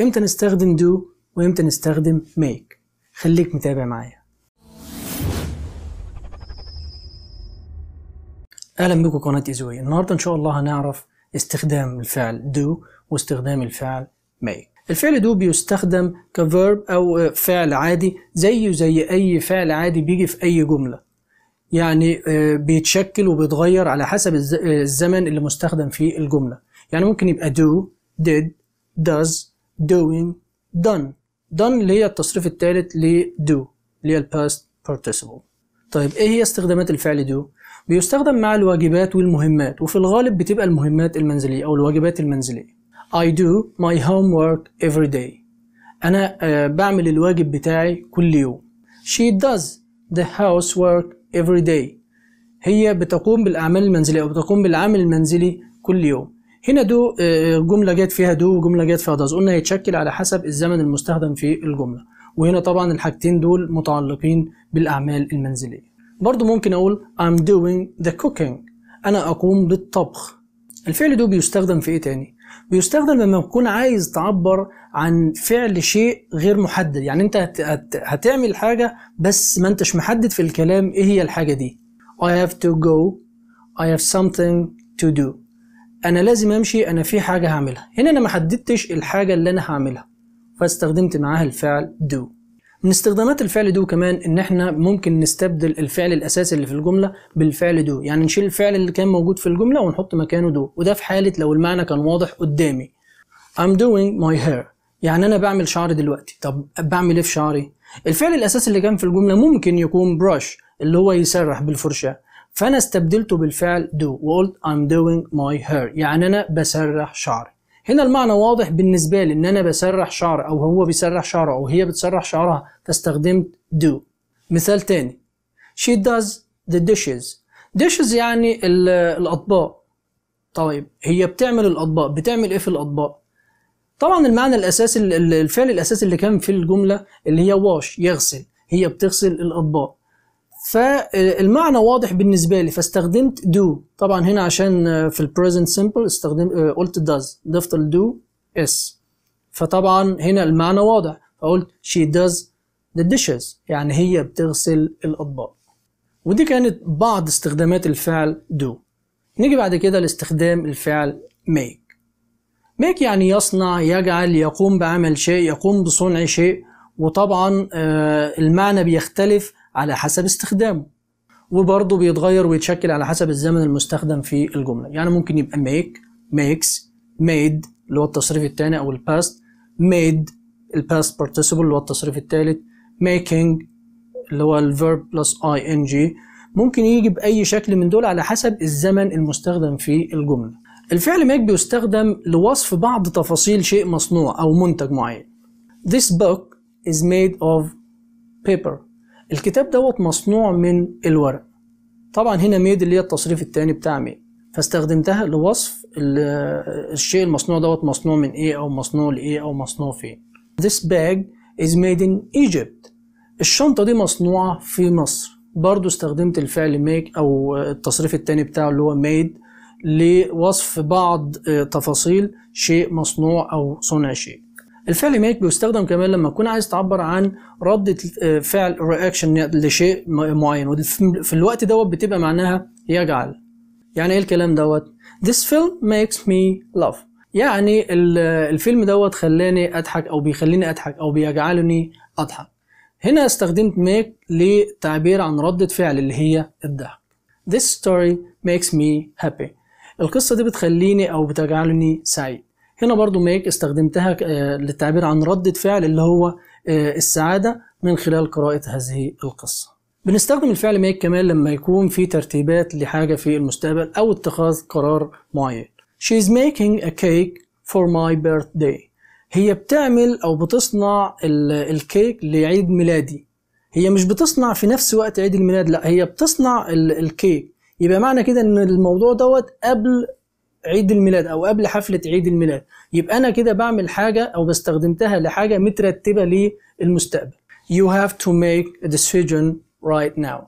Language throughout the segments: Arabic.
امتى نستخدم do وامتى نستخدم make خليك متابع معايا اهلا بكم قناه ايزوي النهارده ان شاء الله هنعرف استخدام الفعل do واستخدام الفعل make الفعل دو بيستخدم كفيرب او فعل عادي زيه زي اي فعل عادي بيجي في اي جمله يعني آه، بيتشكل وبيتغير على حسب آه، الزمن اللي مستخدم فيه الجمله يعني ممكن يبقى do did does doing done done اللي هي التصريف الثالث ل do اللي هي past participle طيب ايه هي استخدامات الفعل do بيستخدم مع الواجبات والمهمات وفي الغالب بتبقى المهمات المنزلية أو الواجبات المنزلية I do my homework every day أنا آه، بعمل الواجب بتاعي كل يوم She does the housework every day هي بتقوم بالأعمال المنزلية أو بتقوم بالعمل المنزلي كل يوم هنا آه، دو جمله جت فيها دو وجمله جت فيها داز قلنا هيتشكل على حسب الزمن المستخدم في الجمله وهنا طبعا الحاجتين دول متعلقين بالاعمال المنزليه برضو ممكن اقول I'm doing the cooking انا اقوم بالطبخ الفعل دو بيستخدم في ايه تاني بيستخدم لما تكون عايز تعبر عن فعل شيء غير محدد يعني انت هتعمل حاجة بس ما انتش محدد في الكلام ايه هي الحاجة دي I have to go I have something to do انا لازم امشي انا في حاجه هعملها هنا انا ما حددتش الحاجه اللي انا هعملها فاستخدمت معاها الفعل دو من استخدامات الفعل دو كمان ان احنا ممكن نستبدل الفعل الاساسي اللي في الجمله بالفعل دو يعني نشيل الفعل اللي كان موجود في الجمله ونحط مكانه دو وده في حاله لو المعنى كان واضح قدامي I'm doing my hair يعني انا بعمل شعري دلوقتي طب بعمل ايه في شعري الفعل الاساسي اللي كان في الجمله ممكن يكون brush اللي هو يسرح بالفرشاه فانا استبدلته بالفعل do وقلت I'm doing my hair يعني انا بسرح شعري هنا المعنى واضح بالنسبة لي ان انا بسرح شعري او هو بيسرح شعره او هي بتسرح شعرها فاستخدمت do مثال تاني she does the dishes dishes يعني الاطباق طيب هي بتعمل الاطباق بتعمل ايه في الاطباق طبعا المعنى الاساسي الفعل الاساسي اللي كان في الجملة اللي هي واش يغسل هي بتغسل الاطباق فالمعنى واضح بالنسبة لي فاستخدمت do طبعا هنا عشان آه، في البريزنت سيمبل استخدم آه، قلت does ضفت ال do فطبعا هنا المعنى واضح فقلت she does the dishes يعني هي بتغسل الأطباق ودي كانت بعض استخدامات الفعل do نيجي بعد كده لاستخدام الفعل make make يعني يصنع يجعل يقوم بعمل شيء يقوم بصنع شيء وطبعا آه، المعنى بيختلف على حسب استخدامه وبرضه بيتغير ويتشكل على حسب الزمن المستخدم في الجملة يعني ممكن يبقى make makes made اللي هو التصريف الثاني أو الباست made الباست participle اللي هو التصريف الثالث making اللي هو الverb plus ing ممكن يجي بأي شكل من دول على حسب الزمن المستخدم في الجملة الفعل make بيستخدم لوصف بعض تفاصيل شيء مصنوع أو منتج معين This book is made of paper الكتاب دوت مصنوع من الورق طبعا هنا ميد اللي هي التصريف التاني بتاع ميد فاستخدمتها لوصف الشيء المصنوع دوت مصنوع من ايه او مصنوع لايه او مصنوع فين This bag is made in Egypt الشنطة دي مصنوعة في مصر برضو استخدمت الفعل make او التصريف التاني بتاعه اللي هو made لوصف بعض تفاصيل شيء مصنوع او صنع شيء الفعل make بيستخدم كمان لما تكون عايز تعبر عن ردة آه، فعل رياكشن لشيء معين في الوقت دوت بتبقى معناها يجعل يعني ايه الكلام دوت this film makes me laugh يعني الفيلم دوت خلاني اضحك او بيخليني اضحك او بيجعلني اضحك هنا استخدمت make لتعبير عن ردة فعل اللي هي الضحك this story makes me happy القصة دي بتخليني او بتجعلني سعيد هنا برضو ميك استخدمتها آه، للتعبير عن ردة فعل اللي هو آه، السعادة من خلال قراءة هذه القصة بنستخدم الفعل ميك كمان لما يكون في ترتيبات لحاجة في المستقبل أو اتخاذ قرار معين She is making a cake for my birthday هي بتعمل أو بتصنع الكيك لعيد ميلادي هي مش بتصنع في نفس وقت عيد الميلاد لا هي بتصنع الكيك يبقى معنى كده ان الموضوع دوت قبل عيد الميلاد او قبل حفله عيد الميلاد يبقى انا كده بعمل حاجه او بستخدمتها لحاجه مترتبه للمستقبل you have to make a decision right now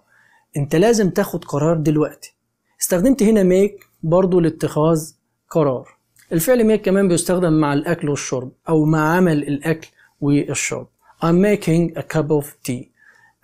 انت لازم تاخد قرار دلوقتي استخدمت هنا make برضو لاتخاذ قرار الفعل make كمان بيستخدم مع الاكل والشرب او مع عمل الاكل والشرب I'm making a cup of tea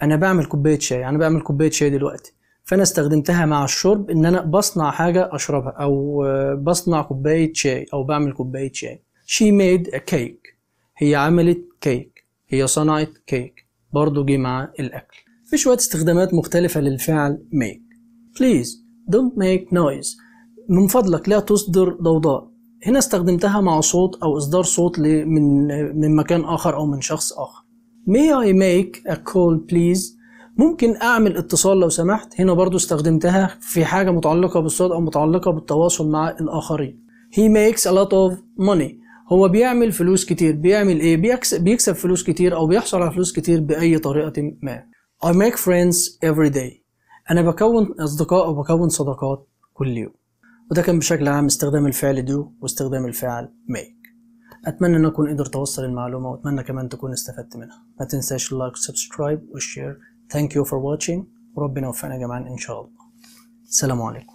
انا بعمل كوبايه شاي انا بعمل كوبايه شاي دلوقتي فانا استخدمتها مع الشرب ان انا بصنع حاجه اشربها او بصنع كوبايه شاي او بعمل كوبايه شاي she made a cake هي عملت كيك هي صنعت كيك برضه جه مع الاكل في شويه استخدامات مختلفه للفعل make please don't make noise من فضلك لا تصدر ضوضاء هنا استخدمتها مع صوت او اصدار صوت من من مكان اخر او من شخص اخر may I make a call please ممكن اعمل اتصال لو سمحت هنا برضو استخدمتها في حاجة متعلقة بالصوت او متعلقة بالتواصل مع الاخرين he makes a lot of money هو بيعمل فلوس كتير بيعمل ايه بيكسب, بيكسب فلوس كتير او بيحصل على فلوس كتير باي طريقة ما I make friends every day انا بكون اصدقاء او بكون صداقات كل يوم وده كان بشكل عام استخدام الفعل do واستخدام الفعل make اتمنى ان اكون قدرت اوصل المعلومه واتمنى كمان تكون استفدت منها ما تنساش اللايك والسبسكرايب والشير Thank you for watching وربنا وفقنا جميعا إن شاء الله السلام عليكم